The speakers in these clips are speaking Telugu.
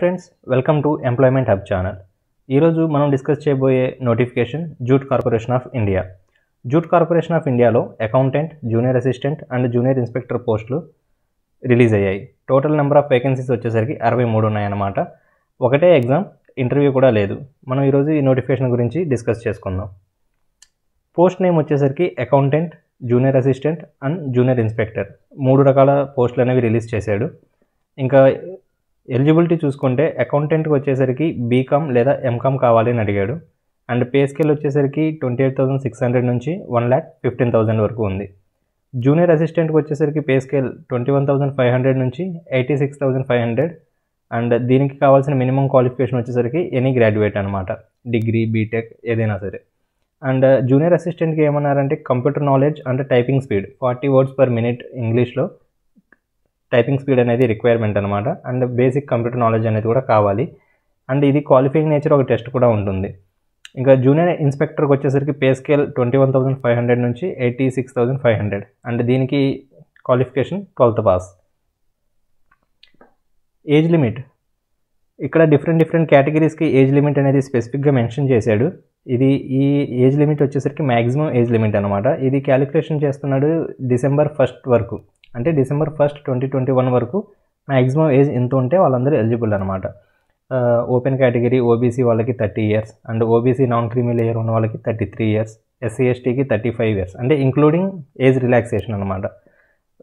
friends welcome to employment hub channel ఈరోజు మనం డిస్కస్ చేయబోయే notification jute corporation of India jute corporation of ఇండియాలో accountant junior assistant and junior inspector పోస్టులు రిలీజ్ అయ్యాయి టోటల్ నెంబర్ ఆఫ్ వేకెన్సీస్ వచ్చేసరికి అరవై మూడు ఉన్నాయన్నమాట ఒకటే ఎగ్జామ్ ఇంటర్వ్యూ కూడా లేదు మనం ఈరోజు ఈ నోటిఫికేషన్ గురించి డిస్కస్ చేసుకుందాం పోస్ట్ నేమ్ వచ్చేసరికి accountant junior assistant and junior inspector మూడు రకాల పోస్టులు అనేవి రిలీజ్ చేశాడు ఇంకా ఎలిజిబిలిటీ చూసుకుంటే అకౌంటెంట్కి వచ్చేసరికి బీకామ్ లేదా ఎంకామ్ కావాలి అని అడిగాడు అండ్ పే స్కేల్ వచ్చేసరికి twenty eight thousand six hundred నుంచి వన్ ల్యాక్ ఫిఫ్టీన్ థౌసండ్ వరకు ఉంది జూనియర్ అసిస్టెంట్కి వచ్చేసరికి pay scale twenty one thousand five hundred నుంచి eighty six thousand five hundred and దీనికి కావాల్సిన మినిమం క్వాలిఫికేషన్ వచ్చేసరికి ఎనీ గ్రాడ్యుయేట్ అనమాట డిగ్రీ బీటెక్ ఏదైనా సరే అండ్ జూనియర్ అసిస్టెంట్కి ఏమన్నారంటే computer knowledge and typing speed forty words per minute ఇంగ్లీష్లో టైపింగ్ స్పీడ్ అనేది రిక్వైర్మెంట్ అనమాట అండ్ బేసిక్ కంప్యూటర్ నాలెడ్జ్ అనేది కూడా కావాలి అండ్ ఇది క్వాలిఫైయింగ్ నేచర్ ఒక టెస్ట్ కూడా ఉంటుంది ఇంకా జూనియర్ ఇన్స్పెక్టర్కి వచ్చేసరికి pay scale twenty one thousand five hundred నుంచి eighty six thousand five hundred and దీనికి qualification twelfth pass age limit ఇక్కడ డిఫరెంట్ డిఫరెంట్ కేటగిరీస్కి ఏజ్ లిమిట్ అనేది స్పెసిఫిక్గా మెన్షన్ చేశాడు ఇది ఈ ఏజ్ లిమిట్ వచ్చేసరికి మ్యాక్సిమం ఏజ్ లిమిట్ అనమాట ఇది క్యాలిక్యులేషన్ చేస్తున్నాడు డిసెంబర్ ఫస్ట్ వరకు అంటే December first twenty twenty one వరకు మ్యాక్సిమం ఏజ్ ఎంత ఉంటే వాళ్ళందరూ ఎలిజిబుల్ అనమాట ఓపెన్ కేటగిరీ ఓబీసీ వాళ్ళకి thirty years and OBC non creamy layer ఉన్న వాళ్ళకి థర్టీ త్రీ ఇయర్స్ ఎస్సీ ఎస్టీకి థర్టీ ఫైవ్ ఇయర్స్ అంటే ఇంక్లూడింగ్ ఏజ్ రిలాక్సేషన్ అనమాట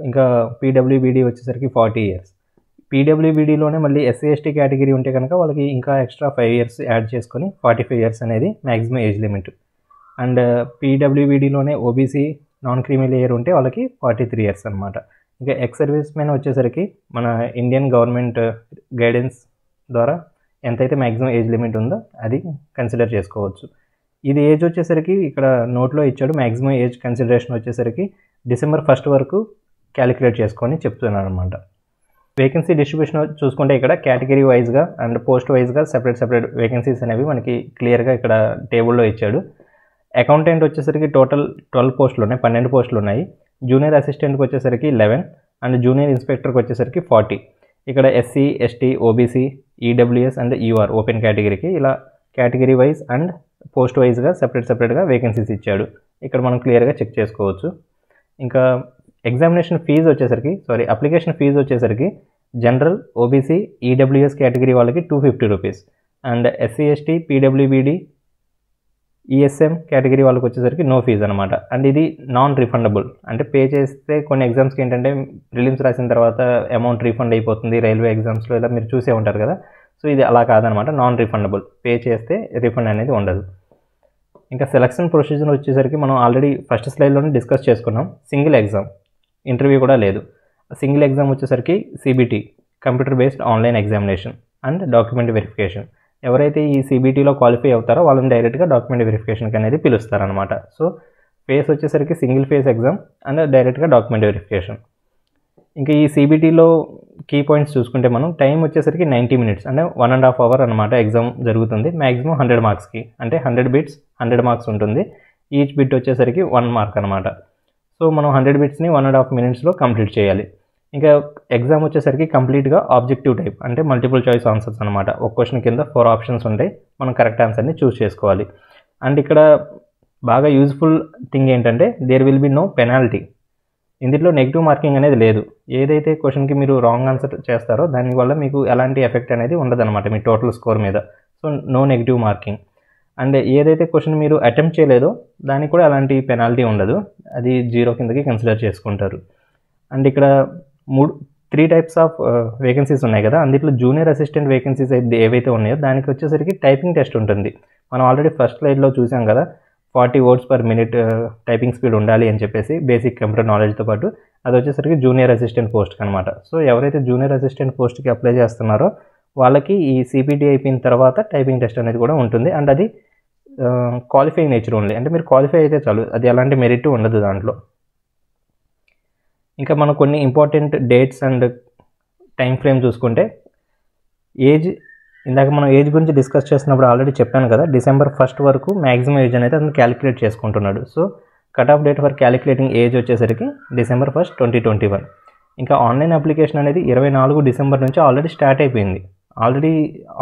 ఇంకా పీడబ్ల్యూబీడీ వచ్చేసరికి ఫార్టీ ఇయర్స్ పీడబ్ల్యూబీడీలోనే మళ్ళీ ఎస్సీ ఎస్టీ కేటగిరీ ఉంటే కనుక వాళ్ళకి ఇంకా ఎక్స్ట్రా ఫైవ్ ఇయర్స్ యాడ్ చేసుకొని ఫార్టీ ఫైవ్ ఇయర్స్ అనేది మ్యాక్సిమం ఏజ్ లిమిట్ అండ్ పీడబ్ల్యూబీడీలోనే ఓబీసీ నాన్ క్రీమీ లేయర్ ఉంటే వాళ్ళకి ఫార్టీ త్రీ ఇయర్స్ అనమాట ఇంకా ఎక్స్ సర్వీస్ మెన్ వచ్చేసరికి మన ఇండియన్ గవర్నమెంట్ గైడెన్స్ ద్వారా ఎంతైతే మ్యాక్సిమం ఏజ్ లిమిట్ ఉందో అది కన్సిడర్ చేసుకోవచ్చు ఇది ఏజ్ వచ్చేసరికి ఇక్కడ నోట్లో ఇచ్చాడు మ్యాక్సిమం ఏజ్ కన్సిడరేషన్ వచ్చేసరికి డిసెంబర్ ఫస్ట్ వరకు క్యాలిక్యులేట్ చేసుకొని చెప్తున్నాను అనమాట వేకెన్సీ డిస్ట్రిబ్యూషన్ చూసుకుంటే ఇక్కడ కేటగిరీ వైజ్గా అండ్ పోస్ట్ వైజ్గా సెపరేట్ సెపరేట్ వేకెన్సీస్ అనేవి మనకి క్లియర్గా ఇక్కడ టేబుల్లో ఇచ్చాడు అకౌంటెంట్ వచ్చేసరికి టోటల్ ట్వెల్వ్ పోస్టులు ఉన్నాయి పన్నెండు పోస్టులు ఉన్నాయి జూనియర్ అసిస్టెంట్కి వచ్చేసరికి లెవెన్ అండ్ జూనియర్ ఇన్స్పెక్టర్కి వచ్చేసరికి ఫార్టీ ఇక్కడ SC ST OBC EWS and UR open కేటగిరీకి ఇలా కేటగిరీ వైజ్ అండ్ పోస్ట్ వైజ్గా సెపరేట్ సెపరేట్గా వేకెన్సీస్ ఇచ్చాడు ఇక్కడ మనం క్లియర్గా చెక్ చేసుకోవచ్చు ఇంకా ఎగ్జామినేషన్ ఫీజు వచ్చేసరికి సారీ అప్లికేషన్ ఫీజు వచ్చేసరికి జనరల్ ఓబీసీ ఈడబ్ల్యూఎస్ కేటగిరీ వాళ్ళకి two fifty rupees and SC ST పీడబ్ల్యూబీడీ ఈఎస్ఎం e కేటగిరీ వాళ్ళకి వచ్చేసరికి నో ఫీజు అనమాట అండ్ ఇది నాన్ రిఫండబుల్ అంటే పే చేస్తే కొన్ని ఎగ్జామ్స్కి ఏంటంటే ప్రిలిమ్స్ రాసిన తర్వాత అమౌంట్ రీఫండ్ అయిపోతుంది రైల్వే ఎగ్జామ్స్లో ఇలా మీరు చూసే ఉంటారు కదా సో ఇది అలా కాదనమాట నాన్ రిఫండబుల్ పే చేస్తే రిఫండ్ అనేది ఉండదు ఇంకా సెలక్షన్ ప్రొసీజర్ వచ్చేసరికి మనం ఆల్రెడీ ఫస్ట్ స్లైడ్లోనే డిస్కస్ చేసుకున్నాం సింగిల్ ఎగ్జామ్ ఇంటర్వ్యూ కూడా లేదు సింగిల్ ఎగ్జామ్ వచ్చేసరికి CBT computer based online examination and document verification ఎవరైతే ఈ సిబిటీలో క్వాలిఫై అవుతారో వాళ్ళని డైరెక్ట్గా డాక్యుమెంట్ వెరిఫికేషన్కి అనేది పిలుస్తారనమాట సో ఫేస్ వచ్చేసరికి సింగిల్ ఫేస్ ఎగ్జామ్ అండ్ డైరెక్ట్గా డాక్యుమెంట్ వెరిఫికేషన్ ఇంకా ఈ సిబిటీలో కీ పాయింట్స్ చూసుకుంటే మనం టైం వచ్చేసరికి నైంటీ మినిట్స్ అంటే వన్ అండ్ హాఫ్ అవర్ అనమాట ఎగ్జామ్ జరుగుతుంది మ్యాక్సిమం హండ్రెడ్ మార్క్స్కి అంటే హండ్రెడ్ బిట్స్ హండ్రెడ్ మార్క్స్ ఉంటుంది ఈచ్ బిట్ వచ్చేసరికి వన్ మార్క్ అనమాట సో మనం హండ్రెడ్ బిట్స్ని వన్ అండ్ హాఫ్ మినిట్స్లో కంప్లీట్ చేయాలి ఇంకా ఎగ్జామ్ వచ్చేసరికి కంప్లీట్గా ఆబ్జెక్టివ్ టైప్ అంటే మల్టిపుల్ చాయిస్ ఆన్సర్స్ అనమాట ఒక క్వశ్చన్ కింద ఫోర్ ఆప్షన్స్ ఉంటాయి మనం కరెక్ట్ ఆన్సర్ని చూస్ చేసుకోవాలి అండ్ ఇక్కడ బాగా యూజ్ఫుల్ థింగ్ ఏంటంటే there will be no penalty ఇందులో నెగిటివ్ మార్కింగ్ అనేది లేదు ఏదైతే క్వశ్చన్కి మీరు రాంగ్ ఆన్సర్ చేస్తారో దానివల్ల మీకు ఎలాంటి ఎఫెక్ట్ అనేది ఉండదన్నమాట మీ టోటల్ స్కోర్ మీద so no negative marking and ఏదైతే క్వశ్చన్ మీరు అటెంప్ట్ చేయలేదో దానికి కూడా అలాంటి పెనాల్టీ ఉండదు అది జీరో కిందకి కన్సిడర్ చేసుకుంటారు అండ్ ఇక్కడ మూడు త్రీ టైప్స్ ఆఫ్ వేకెన్సీస్ ఉన్నాయి కదా అందులో జూనియర్ అసిస్టెంట్ వేకెన్సీస్ ఏవైతే ఉన్నాయో దానికి వచ్చేసరికి టైపింగ్ టెస్ట్ ఉంటుంది మనం ఆల్రెడీ ఫస్ట్ స్లైడ్లో చూసాం కదా forty words per minute typing speed ఉండాలి అని చెప్పేసి బేసిక్ కంప్యూటర్ నాలెడ్జ్తో పాటు అది వచ్చేసరికి జూనియర్ అసిస్టెంట్ పోస్ట్కి అనమాట సో ఎవరైతే జూనియర్ అసిస్టెంట్ పోస్ట్కి అప్లై చేస్తున్నారో వాళ్ళకి ఈ సిపిటీ అయిపోయిన తర్వాత టైపింగ్ టెస్ట్ అనేది కూడా ఉంటుంది అండ్ అది క్వాలిఫై నేచర్ ఓన్లీ అంటే మీరు క్వాలిఫై అయితే చాలు అది ఎలాంటి మెరిట్ ఉండదు దాంట్లో ఇంకా మనం కొన్ని important dates and time frame చూసుకుంటే ఏజ్ ఇందాక మనం ఏజ్ గురించి డిస్కస్ చేసినప్పుడు ఆల్రెడీ చెప్పాను కదా డిసెంబర్ ఫస్ట్ వరకు మ్యాక్సిమం ఏజ్ అనేది అతను క్యాలిక్యులేట్ చేసుకుంటున్నాడు so cut off date for calculating age వచ్చేసరికి December first twenty twenty one ఇంకా ఆన్లైన్ అప్లికేషన్ అనేది ఇరవై నాలుగు డిసెంబర్ నుంచి ఆల్రెడీ స్టార్ట్ అయిపోయింది ఆల్రెడీ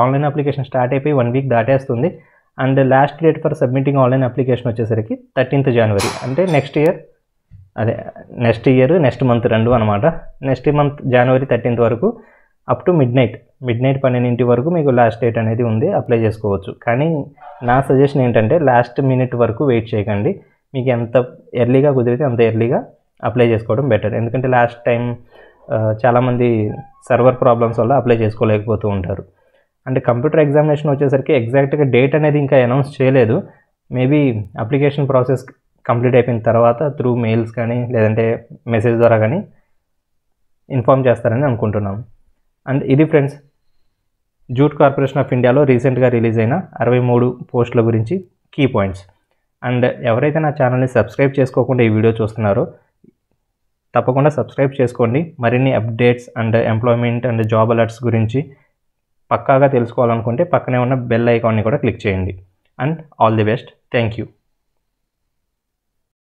ఆన్లైన్ అప్లికేషన్ స్టార్ట్ అయిపోయి వన్ వీక్ దాటేస్తుంది and last date for submitting online application వచ్చేసరికి థర్టీన్త్ జనవరి అంటే నెక్స్ట్ ఇయర్ అదే నెక్స్ట్ ఇయర్ నెక్స్ట్ మంత్ రెండు అనమాట నెక్స్ట్ మంత్ జనవరి థర్టీన్త్ వరకు up to midnight midnight పన్నెండింటి వరకు మీకు లాస్ట్ డేట్ అనేది ఉంది అప్లై చేసుకోవచ్చు కానీ నా సజెషన్ ఏంటంటే లాస్ట్ మినిట్ వరకు వెయిట్ చేయకండి మీకు ఎంత ఎర్లీగా కుదిరితే అంత ఎర్లీగా అప్లై చేసుకోవడం బెటర్ ఎందుకంటే లాస్ట్ టైం చాలామంది సర్వర్ ప్రాబ్లమ్స్ వల్ల అప్లై చేసుకోలేకపోతూ ఉంటారు అంటే కంప్యూటర్ ఎగ్జామినేషన్ వచ్చేసరికి ఎగ్జాక్ట్గా డేట్ అనేది ఇంకా అనౌన్స్ చేయలేదు మేబీ అప్లికేషన్ ప్రాసెస్ కంప్లీట్ అయిపోయిన తర్వాత త్రూ మెయిల్స్ కానీ లేదంటే మెసేజ్ ద్వారా కానీ ఇన్ఫామ్ చేస్తారని అనుకుంటున్నాం అండ్ ఇది ఫ్రెండ్స్ జూట్ కార్పొరేషన్ ఆఫ్ ఇండియాలో రీసెంట్గా రిలీజ్ అయిన అరవై మూడు పోస్టుల గురించి కీ పాయింట్స్ అండ్ ఎవరైతే నా ఛానల్ని సబ్స్క్రైబ్ చేసుకోకుండా ఈ వీడియో చూస్తున్నారో తప్పకుండా సబ్స్క్రైబ్ చేసుకోండి మరిన్ని updates and employment and job alerts గురించి పక్కాగా తెలుసుకోవాలనుకుంటే పక్కనే ఉన్న బెల్ ఐకాన్ని కూడా క్లిక్ చేయండి and all the best thank you